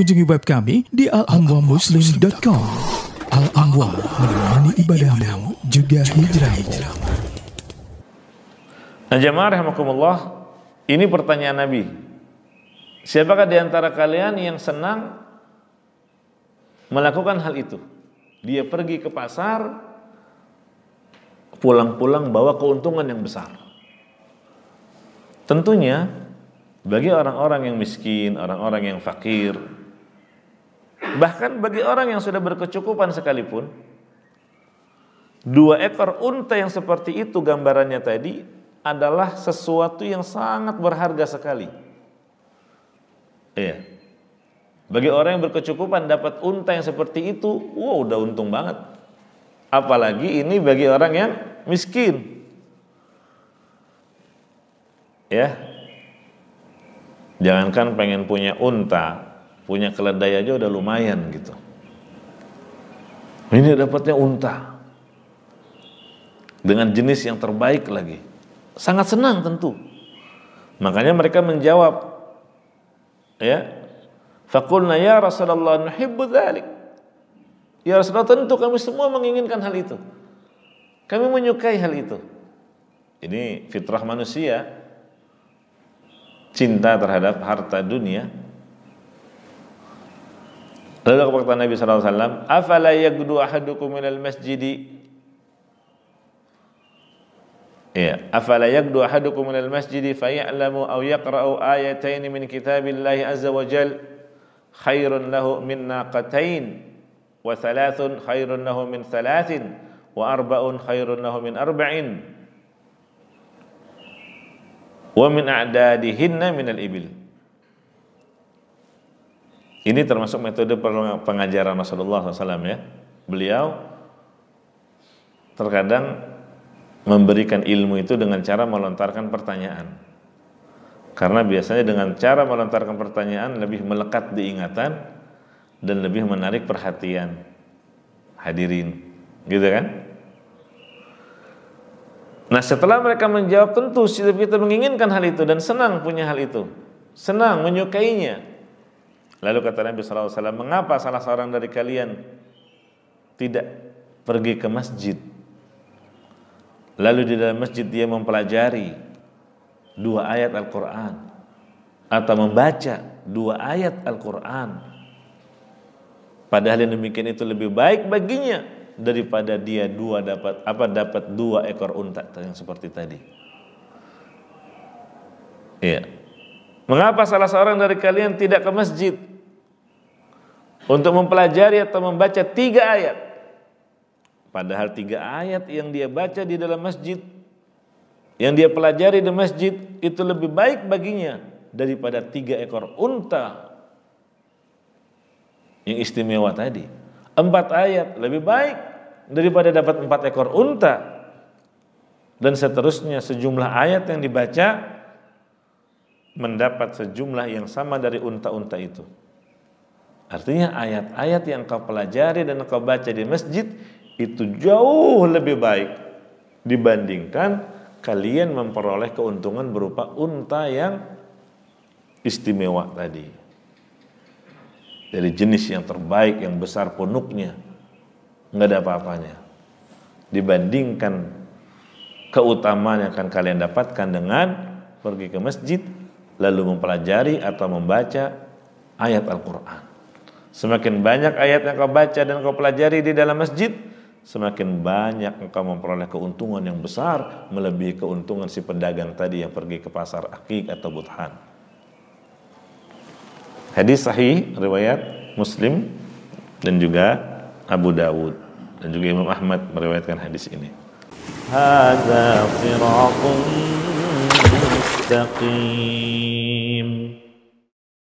kunjungi web kami di alamwamuslim.com. Al-Amwa menemani ibadahmu juga hijrahmu. Nah jamaah rahmatullah, ini pertanyaan Nabi. Siapakah di antara kalian yang senang melakukan hal itu? Dia pergi ke pasar, pulang-pulang bawa keuntungan yang besar. Tentunya bagi orang-orang yang miskin, orang-orang yang fakir, Bahkan bagi orang yang sudah berkecukupan sekalipun, dua ekor unta yang seperti itu gambarannya tadi adalah sesuatu yang sangat berharga sekali. Iya. Bagi orang yang berkecukupan dapat unta yang seperti itu, wow udah untung banget. Apalagi ini bagi orang yang miskin. Ya. Jangankan pengen punya unta, punya keledai aja udah lumayan gitu ini dapatnya unta dengan jenis yang terbaik lagi sangat senang tentu makanya mereka menjawab ya fakulna ya Rasulullah nuhibbu dhalik ya Rasulullah tentu kami semua menginginkan hal itu kami menyukai hal itu ini fitrah manusia cinta terhadap harta dunia Lalu ko waxtaan nabi SAW afala yagdu ahadukum masjidi Ya, afala yagdu ahadukum minal masjidi Faya'lamu au yakra'u ayataini ayatayn min kitabillahi azza wa jal Khairun lahu min naqatain wa thalathun khairun lahu min thalathin wa arba'un khairun lahu min arba'in Wa min a'dadihinna minal ibil Ini termasuk metode pengajaran Rasulullah SAW ya. Beliau terkadang memberikan ilmu itu dengan cara melontarkan pertanyaan. Karena biasanya dengan cara melontarkan pertanyaan lebih melekat di ingatan dan lebih menarik perhatian hadirin. Gitu kan? Nah setelah mereka menjawab tentu si kita menginginkan hal itu dan senang punya hal itu. Senang, menyukainya, Lalu kata Nabi SAW, mengapa salah seorang dari kalian tidak pergi ke masjid? Lalu di dalam masjid dia mempelajari dua ayat Al-Quran atau membaca dua ayat Al-Quran. Padahal yang demikian itu lebih baik baginya daripada dia dua dapat apa dapat dua ekor unta yang seperti tadi. Iya. Mengapa salah seorang dari kalian tidak ke masjid? untuk mempelajari atau membaca tiga ayat. Padahal tiga ayat yang dia baca di dalam masjid, yang dia pelajari di masjid itu lebih baik baginya daripada tiga ekor unta yang istimewa tadi. Empat ayat lebih baik daripada dapat empat ekor unta dan seterusnya sejumlah ayat yang dibaca mendapat sejumlah yang sama dari unta-unta itu. Artinya ayat-ayat yang kau pelajari dan kau baca di masjid itu jauh lebih baik dibandingkan kalian memperoleh keuntungan berupa unta yang istimewa tadi. Dari jenis yang terbaik, yang besar punuknya. Nggak ada apa-apanya. Dibandingkan keutamaan yang akan kalian dapatkan dengan pergi ke masjid, lalu mempelajari atau membaca ayat Al-Quran. Semakin banyak ayat yang kau baca dan kau pelajari di dalam masjid, semakin banyak engkau memperoleh keuntungan yang besar melebihi keuntungan si pedagang tadi yang pergi ke pasar akik atau buthan. Hadis sahih riwayat Muslim dan juga Abu Dawud dan juga Imam Ahmad meriwayatkan hadis ini. Hadza